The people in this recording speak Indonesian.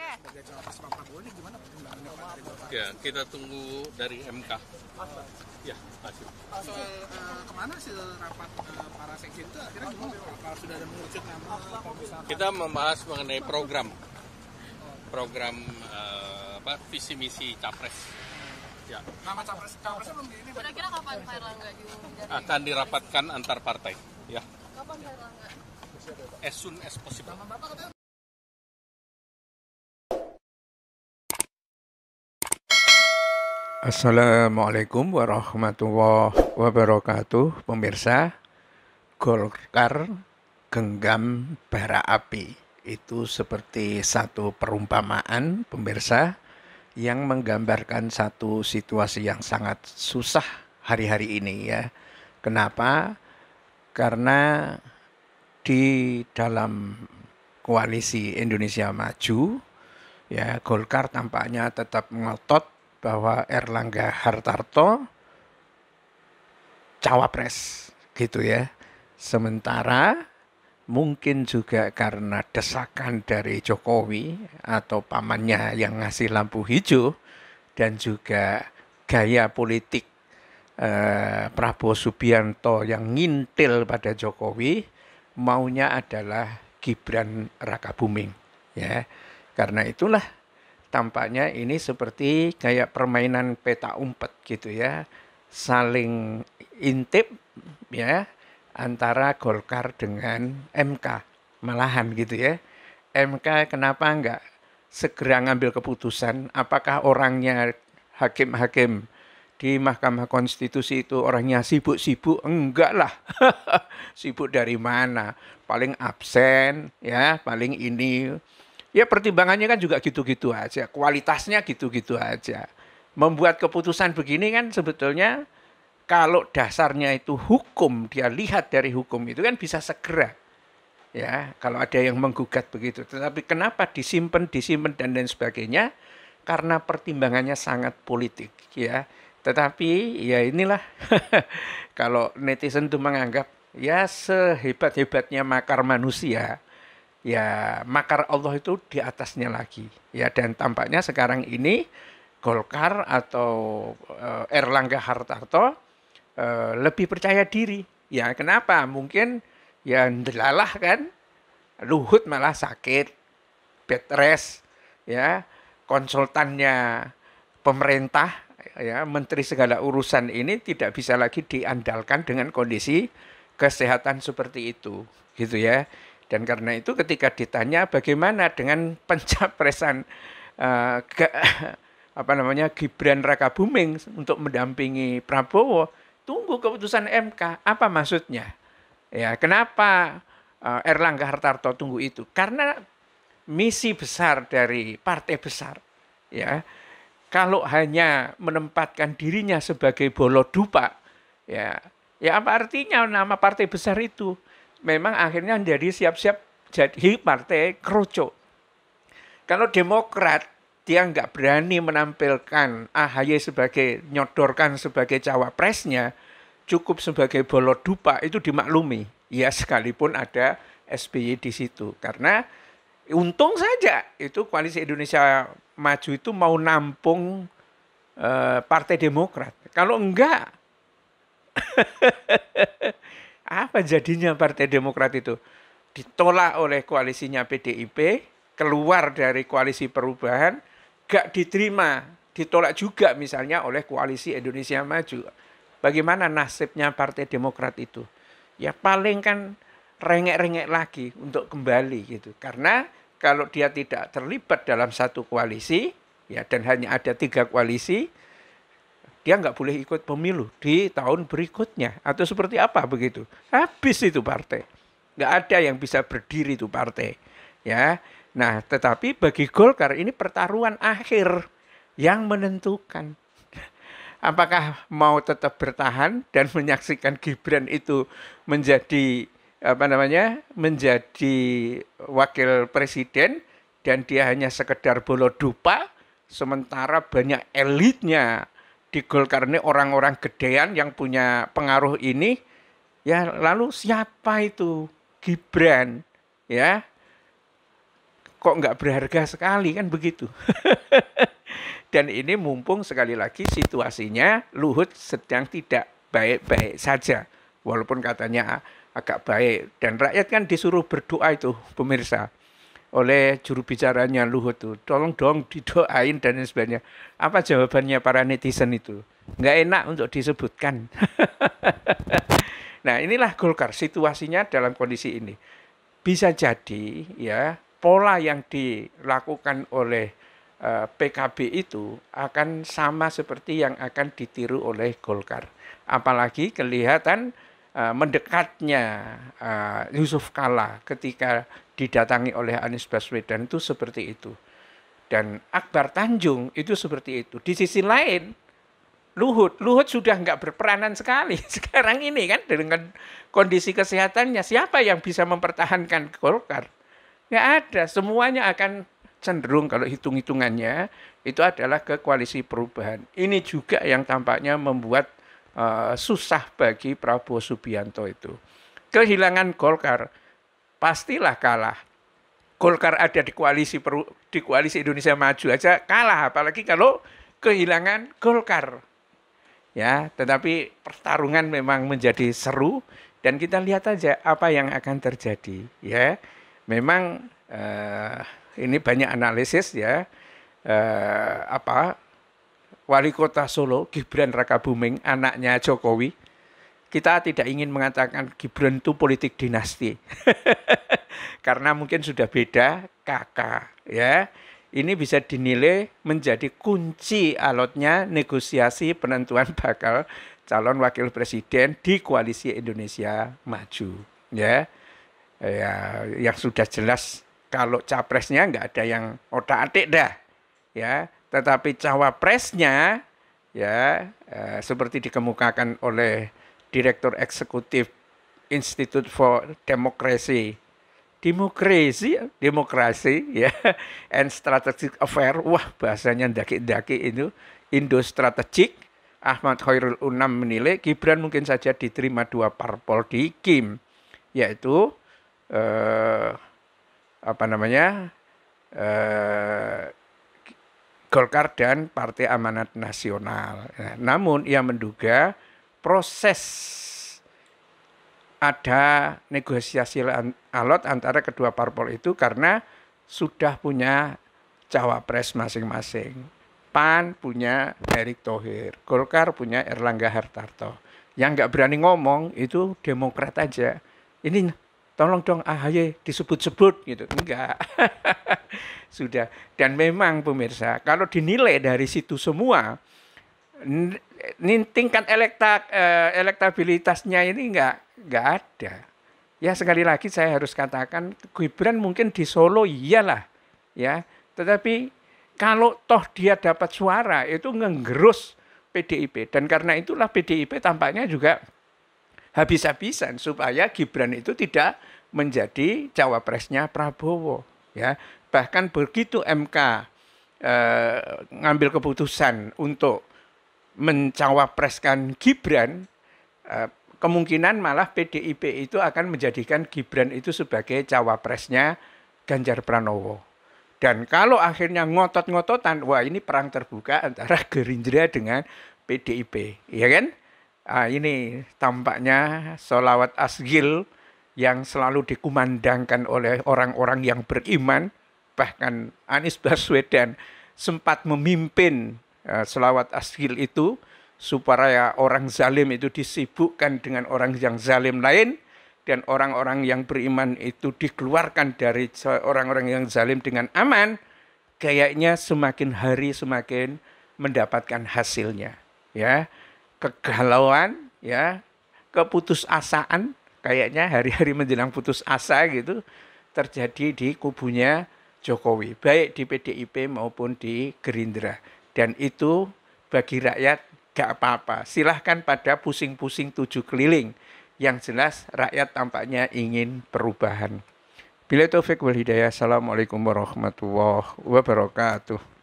Sebagai Ya, kita tunggu dari MK. Ya, eh, hasil. Soal uh, kemana sih rapat uh, para sekjen itu akhirnya gimana? Apa sudah ada mengerucut nama? Kita membahas mengenai program, oh. program uh, apa visi misi capres. Ya. Nama capres capresnya belum ini. Kira-kira kapan Pak Erlangga diumumkan? Akan dirapatkan antar partai. Ya. Kapan Pak Erlangga? As soon as possible. Assalamualaikum warahmatullahi wabarakatuh Pemirsa Golkar genggam bara api Itu seperti satu perumpamaan pemirsa Yang menggambarkan satu situasi yang sangat susah hari-hari ini ya Kenapa? Karena di dalam koalisi Indonesia Maju ya Golkar tampaknya tetap ngotot bahwa Erlangga Hartarto cawapres gitu ya. Sementara mungkin juga karena desakan dari Jokowi atau pamannya yang ngasih lampu hijau dan juga gaya politik eh, Prabowo Subianto yang ngintil pada Jokowi maunya adalah Gibran Rakabuming ya karena itulah tampaknya ini seperti kayak permainan peta umpet gitu ya saling intip ya antara Golkar dengan MK malahan gitu ya MK kenapa enggak segera ngambil keputusan apakah orangnya hakim-hakim di Mahkamah Konstitusi itu orangnya sibuk-sibuk enggak lah sibuk dari mana paling absen ya paling ini Ya pertimbangannya kan juga gitu-gitu aja, kualitasnya gitu-gitu aja. Membuat keputusan begini kan sebetulnya kalau dasarnya itu hukum, dia lihat dari hukum itu kan bisa segera. Ya, kalau ada yang menggugat begitu. Tetapi kenapa disimpan, disimpan dan lain sebagainya? Karena pertimbangannya sangat politik, ya. Tetapi ya inilah kalau netizen itu menganggap ya sehebat-hebatnya makar manusia ya makar Allah itu di atasnya lagi ya dan tampaknya sekarang ini Golkar atau uh, Erlangga Hartarto uh, lebih percaya diri ya kenapa mungkin ya delalah kan Luhut malah sakit bed rest ya konsultannya pemerintah ya menteri segala urusan ini tidak bisa lagi diandalkan dengan kondisi kesehatan seperti itu gitu ya dan karena itu ketika ditanya bagaimana dengan pencapresan uh, ke, apa namanya Gibran Raka Buming untuk mendampingi Prabowo, tunggu keputusan MK. Apa maksudnya? Ya, kenapa uh, Erlangga Hartarto tunggu itu? Karena misi besar dari partai besar ya kalau hanya menempatkan dirinya sebagai dupa, ya ya apa artinya nama partai besar itu memang akhirnya menjadi siap-siap jadi partai kerucut. Kalau Demokrat dia nggak berani menampilkan AHY sebagai nyodorkan sebagai cawapresnya, cukup sebagai bolot dupa itu dimaklumi. Ya sekalipun ada SBY di situ karena untung saja itu koalisi Indonesia Maju itu mau nampung eh, Partai Demokrat. Kalau enggak Apa jadinya Partai Demokrat itu? Ditolak oleh koalisinya PDIP, keluar dari koalisi perubahan, gak diterima, ditolak juga misalnya oleh koalisi Indonesia Maju. Bagaimana nasibnya Partai Demokrat itu? Ya paling kan rengek-rengek lagi untuk kembali gitu. Karena kalau dia tidak terlibat dalam satu koalisi, ya dan hanya ada tiga koalisi, dia nggak boleh ikut pemilu di tahun berikutnya atau seperti apa begitu. Habis itu partai. Nggak ada yang bisa berdiri itu partai. Ya. Nah, tetapi bagi Golkar ini pertaruhan akhir yang menentukan apakah mau tetap bertahan dan menyaksikan Gibran itu menjadi apa namanya? menjadi wakil presiden dan dia hanya sekedar dupa sementara banyak elitnya di Golkar ini orang-orang gedean yang punya pengaruh ini ya lalu siapa itu Gibran ya kok nggak berharga sekali kan begitu dan ini mumpung sekali lagi situasinya Luhut sedang tidak baik-baik saja walaupun katanya agak baik dan rakyat kan disuruh berdoa itu pemirsa oleh juru bicaranya Luhut tuh, tolong dong didoain dan sebagainya. Apa jawabannya para netizen itu? Nggak enak untuk disebutkan. nah inilah Golkar situasinya dalam kondisi ini. Bisa jadi ya pola yang dilakukan oleh uh, eh, PKB itu akan sama seperti yang akan ditiru oleh Golkar. Apalagi kelihatan uh, mendekatnya uh, Yusuf Kala ketika didatangi oleh Anies Baswedan itu seperti itu. Dan Akbar Tanjung itu seperti itu. Di sisi lain, Luhut, Luhut sudah nggak berperanan sekali sekarang ini kan dengan kondisi kesehatannya. Siapa yang bisa mempertahankan Golkar? Nggak ada, semuanya akan cenderung kalau hitung-hitungannya itu adalah ke koalisi perubahan. Ini juga yang tampaknya membuat uh, susah bagi Prabowo Subianto itu. Kehilangan Golkar pastilah kalah. Golkar ada di koalisi di koalisi Indonesia Maju aja kalah apalagi kalau kehilangan Golkar. Ya, tetapi pertarungan memang menjadi seru dan kita lihat aja apa yang akan terjadi ya. Memang eh, ini banyak analisis ya eh, apa Wali Kota Solo Gibran Rakabuming, anaknya Jokowi kita tidak ingin mengatakan Gibran itu politik dinasti. Karena mungkin sudah beda kakak ya. Ini bisa dinilai menjadi kunci alotnya negosiasi penentuan bakal calon wakil presiden di koalisi Indonesia Maju ya. Ya, yang sudah jelas kalau capresnya nggak ada yang otak-atik dah ya, tetapi cawapresnya ya eh, seperti dikemukakan oleh Direktur Eksekutif Institute for Democracy. Demokrasi, ya, demokrasi ya, and strategic affair. Wah, bahasanya daki-daki itu Indo Strategic. Ahmad Khairul Unam menilai Gibran mungkin saja diterima dua parpol di Kim, yaitu eh, apa namanya eh, Golkar dan Partai Amanat Nasional. Nah, namun ia menduga proses ada negosiasi alot antara kedua parpol itu karena sudah punya cawapres masing-masing. PAN punya Erick Thohir, Golkar punya Erlangga Hartarto. Yang nggak berani ngomong itu Demokrat aja. Ini tolong dong AHY disebut-sebut gitu. Enggak. Sudah. Dan memang pemirsa, kalau dinilai dari situ semua, tingkat elekta, eh, elektabilitasnya ini enggak enggak ada. Ya sekali lagi saya harus katakan Gibran mungkin di Solo iyalah ya, tetapi kalau toh dia dapat suara itu ngegerus PDIP dan karena itulah PDIP tampaknya juga habis-habisan supaya Gibran itu tidak menjadi cawapresnya Prabowo ya. Bahkan begitu MK eh, ngambil keputusan untuk mencawapreskan Gibran eh, kemungkinan malah PDIP itu akan menjadikan Gibran itu sebagai cawapresnya Ganjar Pranowo. Dan kalau akhirnya ngotot-ngototan, wah ini perang terbuka antara Gerindra dengan PDIP, ya kan? Ah, ini tampaknya solawat asgil yang selalu dikumandangkan oleh orang-orang yang beriman, bahkan Anies Baswedan sempat memimpin Eh, selawat asgil itu supaya orang zalim itu disibukkan dengan orang yang zalim lain dan orang-orang yang beriman itu dikeluarkan dari orang-orang yang zalim dengan aman kayaknya semakin hari semakin mendapatkan hasilnya ya kegalauan ya keputusasaan kayaknya hari-hari menjelang putus asa gitu terjadi di kubunya Jokowi baik di PDIP maupun di Gerindra dan itu bagi rakyat gak apa-apa. Silahkan pada pusing-pusing tujuh keliling. Yang jelas rakyat tampaknya ingin perubahan. Bila taufik wal hidayah. Assalamualaikum warahmatullahi wabarakatuh.